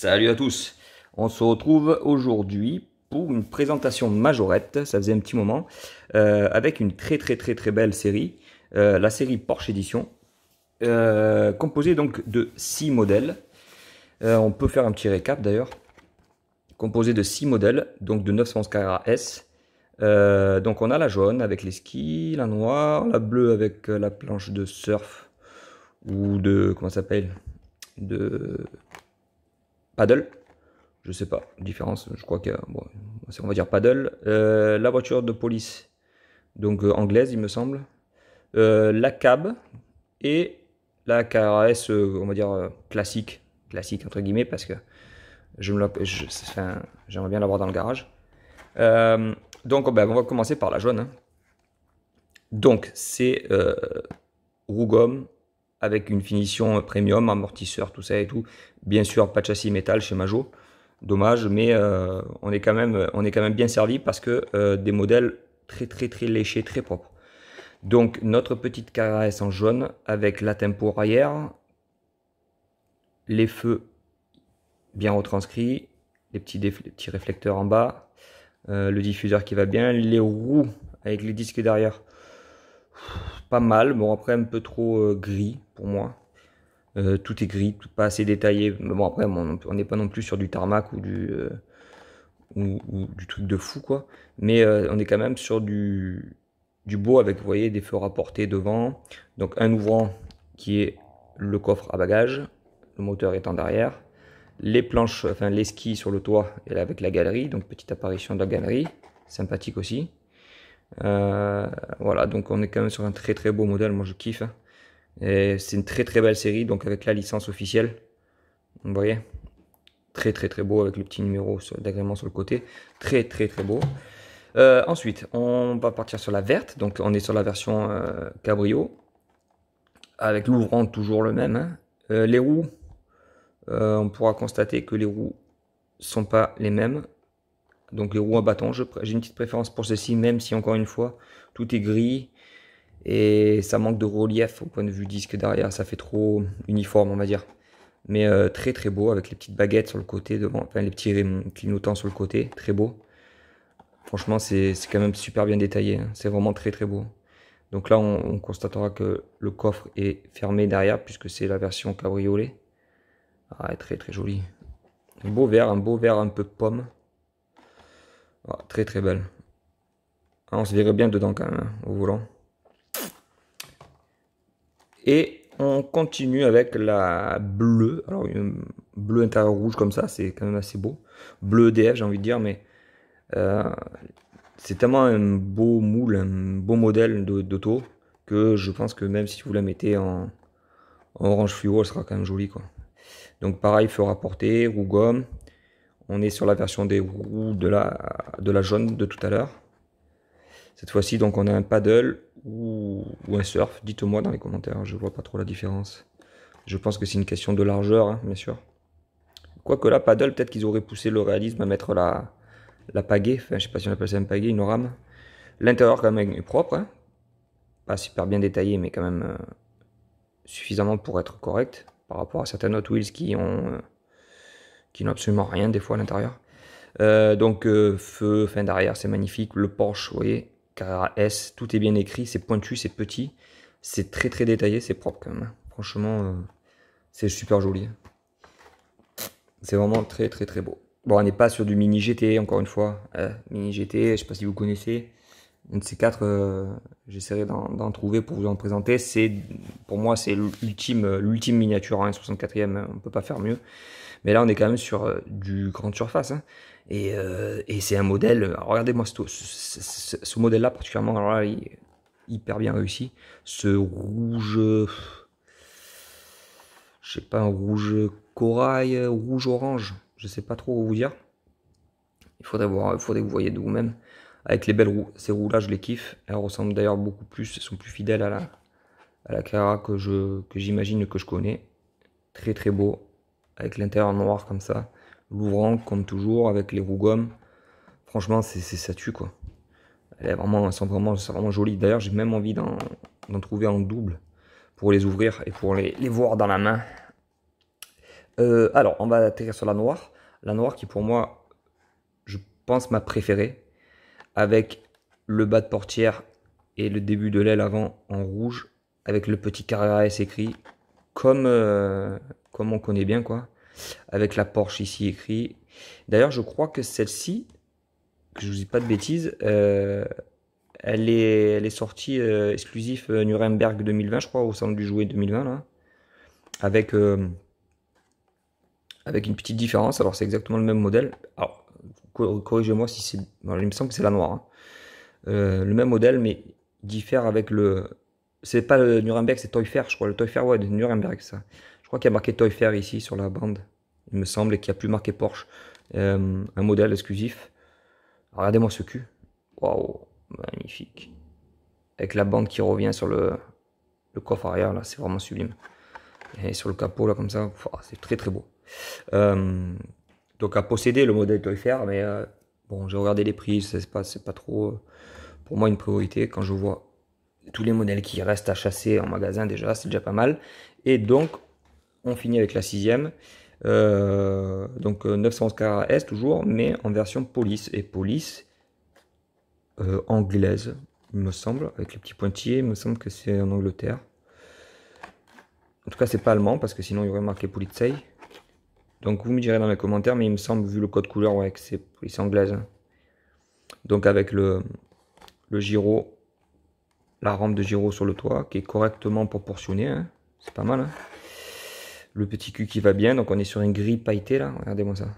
Salut à tous On se retrouve aujourd'hui pour une présentation majorette, ça faisait un petit moment, euh, avec une très très très très belle série, euh, la série Porsche Edition, euh, composée donc de 6 modèles. on peut faire un petit récap d'ailleurs. Composée de 6 modèles, donc de 911 Carrera S, donc on a la jaune avec les skis, la noire, la bleue avec la planche de surf ou de comment ça s'appelle de paddle. Je sais pas, différence, je crois que, bon, on va dire paddle. Euh, la voiture de police, donc euh, anglaise, il me semble. Euh, la cab et la KRS, on va dire classique, classique entre guillemets, parce que j'aimerais je bien l'avoir dans le garage. donc, ben, on va commencer par la jaune. Hein. Donc, c'est Rougom avec une finition euh, premium, amortisseur, tout ça et tout. Bien sûr, pas de châssis métal chez Majo. Dommage, mais euh, on, est quand même, on est quand même bien servi parce que euh, des modèles très très très léchés, très propres. Donc notre petite caresse en jaune avec la tempo arrière, les feux bien retranscrits, les petits, réflecteurs en bas, le diffuseur qui va bien, les roues avec les disques derrière, pas mal, bon après un peu trop gris, pour moi. Euh, tout est gris, tout pas assez détaillé. bon, après, on n'est pas non plus sur du tarmac ou du, euh, truc de fou, quoi. Mais euh, on est quand même sur du, du beau avec, vous voyez, des feux rapportés devant. Donc, un ouvrant qui est le coffre à bagages, le moteur étant derrière. Les planches, enfin les skis sur le toit et avec la galerie, donc petite apparition de la galerie, sympathique aussi. voilà, donc on est quand même sur un très très beau modèle, moi je kiffe. Hein c'est une très très belle série, donc avec la licence officielle. Vous voyez Très très très beau avec le petit numéro d'agrément sur le côté. Très très très beau. Euh, ensuite, on va partir sur la verte. Donc on est sur la version euh, cabrio. Avec l'ouvrant toujours le même. Hein. Euh, les roues, on pourra constater que les roues sont pas les mêmes. Donc les roues à bâton, j'ai une petite préférence pour ceci, même si encore une fois, tout est gris et ça manque de relief au point de vue disque derrière, ça fait trop uniforme on va dire. Mais euh, très très beau avec les petites baguettes sur le côté, devant, enfin les petits clignotants sur le côté, très beau. Franchement c'est quand même super bien détaillé, hein. c'est vraiment très très beau. Donc là on, constatera que le coffre est fermé derrière puisque c'est la version cabriolet. Ah, très très joli. Un beau vert, un beau vert un peu pomme. Ah, très très belle. Ah, on se verrait bien dedans quand même hein, au volant. Et on continue avec la bleue. Alors, une intérieur rouge comme ça, c'est quand même assez beau. Bleu EDF, j'ai envie de dire, mais euh, c'est tellement un beau moule, un beau modèle d'auto que je pense que même si vous la mettez en, orange fluo, elle sera quand même jolie. Quoi. Donc, pareil, feu rapporté, roue gomme. On est sur la version des roues de la, de la jaune de tout à l'heure. Cette fois-ci, donc, on a un paddle ou, un surf. Dites-moi dans les commentaires, je vois pas trop la différence. Je pense que c'est une question de largeur, hein, bien sûr. Quoique là, paddle, peut-être qu'ils auraient poussé le réalisme à mettre la, la pagaie. Enfin, je sais pas si on appelle ça une pagaie, une rame. L'intérieur, quand même, est propre. Hein. Pas super bien détaillé, mais quand même euh, suffisamment pour être correct par rapport à certaines autres Wheels qui ont euh, qui n'ont absolument rien des fois à l'intérieur. Euh, donc feu, fin d'arrière, c'est magnifique. Le Porsche, vous voyez, S, tout est bien écrit, c'est pointu, c'est petit, c'est très très détaillé, c'est propre quand même. Franchement, euh, c'est super joli. C'est vraiment très très très beau. Bon, on n'est pas sur du mini GT encore une fois. Euh, mini GT, je sais pas si vous connaissez une de ces quatre, euh, j'essaierai d'en trouver pour vous en présenter. C'est pour moi c'est l'ultime euh, l'ultime miniature, en hein. 64e, euh, on peut pas faire mieux. Mais là on est quand même sur du grande surface hein. et, c'est un modèle. Regardez-moi ce, modèle-là particulièrement, est hyper bien réussi. Ce rouge, je sais pas, un rouge corail, rouge orange, je sais pas trop où vous dire. Il faudrait voir, il faudrait que vous voyez de vous-même avec les belles roues. Ces roues-là, je les kiffe. Elles ressemblent d'ailleurs beaucoup plus, elles sont plus fidèles à la, à la que je que j'imagine que je connais. Très très beau, avec l'intérieur noir comme ça, l'ouvrant comme toujours, avec les roues gomme. Franchement, c'est ça tue quoi. Elles, vraiment, elles sont vraiment, vraiment jolies. D'ailleurs, j'ai même envie d'en trouver en double pour les ouvrir et pour les, voir dans la main. Euh, alors, on va atterrir sur la noire. La noire qui pour moi, je pense ma préférée avec le bas de portière et le début de l'aile avant en rouge avec le petit carré écrit comme, euh, comme on connaît bien quoi avec la Porsche ici écrit d'ailleurs je crois que celle-ci que je vous dis pas de bêtises euh, elle, est, elle est sortie euh, exclusif Nuremberg 2020 je crois au centre du jouet 2020 avec avec une petite différence alors c'est exactement le même modèle alors corrigez-moi si c'est. Il me semble que c'est la noire. Hein. Euh, le même modèle, mais diffère avec le. C'est pas le Nuremberg, c'est Fair, je crois. Le fair ouais, de Nuremberg, ça. Je crois qu'il y a marqué fair ici sur la bande, il me semble, et qu'il n'y a plus marqué Porsche. Euh, un modèle exclusif. Regardez-moi ce cul. Waouh, magnifique. Avec la bande qui revient sur le, le coffre arrière, là, c'est vraiment sublime. Et sur le capot, là, comme ça, ah, c'est très très beau. Euh, donc à posséder le modèle Fair, mais euh, bon, j'ai regardé les prix, c'est pas, pas trop euh, pour moi une priorité quand je vois tous les modèles qui restent à chasser en magasin déjà, c'est déjà pas mal. Et donc, on finit avec la sixième, euh, donc 911 S toujours, mais en version police et police anglaise, il me semble, avec les petits pointillés, il me semble que c'est en Angleterre. En tout cas, c'est pas allemand parce que sinon il y aurait marqué Polizei. Donc vous me direz dans les commentaires, mais il me semble, vu le code couleur, ouais, que c'est police anglaise. Donc avec le, le gyro, la rampe de giro sur le toit, qui est correctement proportionnée, hein. c'est pas mal. Hein. Le petit cul qui va bien, donc on est sur une gris pailleté là, regardez-moi ça.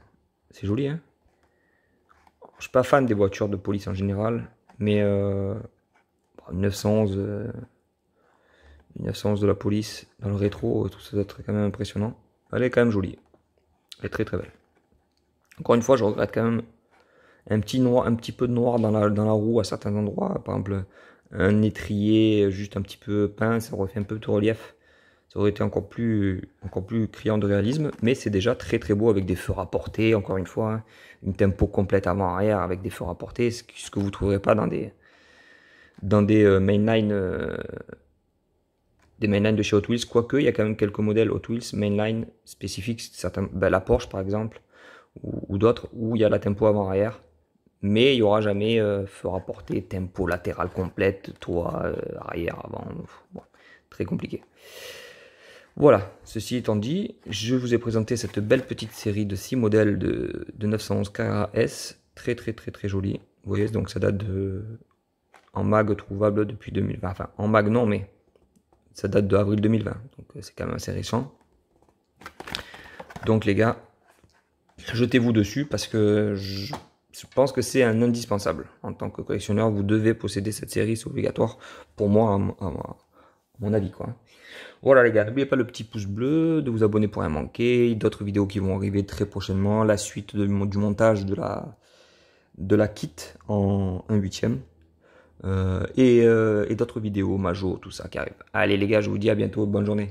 C'est joli, hein Je suis pas fan des voitures de police en général, mais euh, 911, 911 euh, de la police dans le rétro, tout ça doit être quand même impressionnant. Elle est quand même jolie très très belle. Encore une fois, je regrette quand même un petit, noir, un petit peu de noir dans la, dans la roue à certains endroits. Par exemple, un étrier juste un petit peu peint, ça aurait fait un peu de relief. Ça aurait été encore plus, encore plus criant de réalisme, mais c'est déjà très très beau avec des feux rapportés, encore une fois, hein. une tempo complète avant-arrière avec des feux rapportés, ce que vous trouverez pas dans des, dans des euh, mainline euh, des mainlines de chez Hot Wheels, quoique il y a quand même quelques modèles Hot Wheels mainline spécifiques, certains, ben, la Porsche par exemple, ou, d'autres, où il y a la tempo avant-arrière. Mais il n'y aura jamais euh, fera porter tempo latéral complète, toi, euh, arrière, avant. très compliqué. Voilà, ceci étant dit, je vous ai présenté cette belle petite série de 6 modèles de, de 911 KS, très très très très jolie. Vous voyez, donc ça date de, en mag trouvable depuis 2020, enfin en mag non, mais ça date de avril 2020, donc euh, c'est quand même assez récent. Donc les gars, jetez-vous dessus parce que je, pense que c'est un indispensable. En tant que collectionneur, vous devez posséder cette série, c'est obligatoire pour moi, à, mon avis quoi. Voilà les gars, n'oubliez pas le petit pouce bleu, de vous abonner pour rien manquer, d'autres vidéos qui vont arriver très prochainement, la suite du montage de la, de la kit en 1 huitième. Euh, euh, et, d'autres vidéos, Majo, tout ça qui arrive. Allez les gars, je vous dis à bientôt, bonne journée.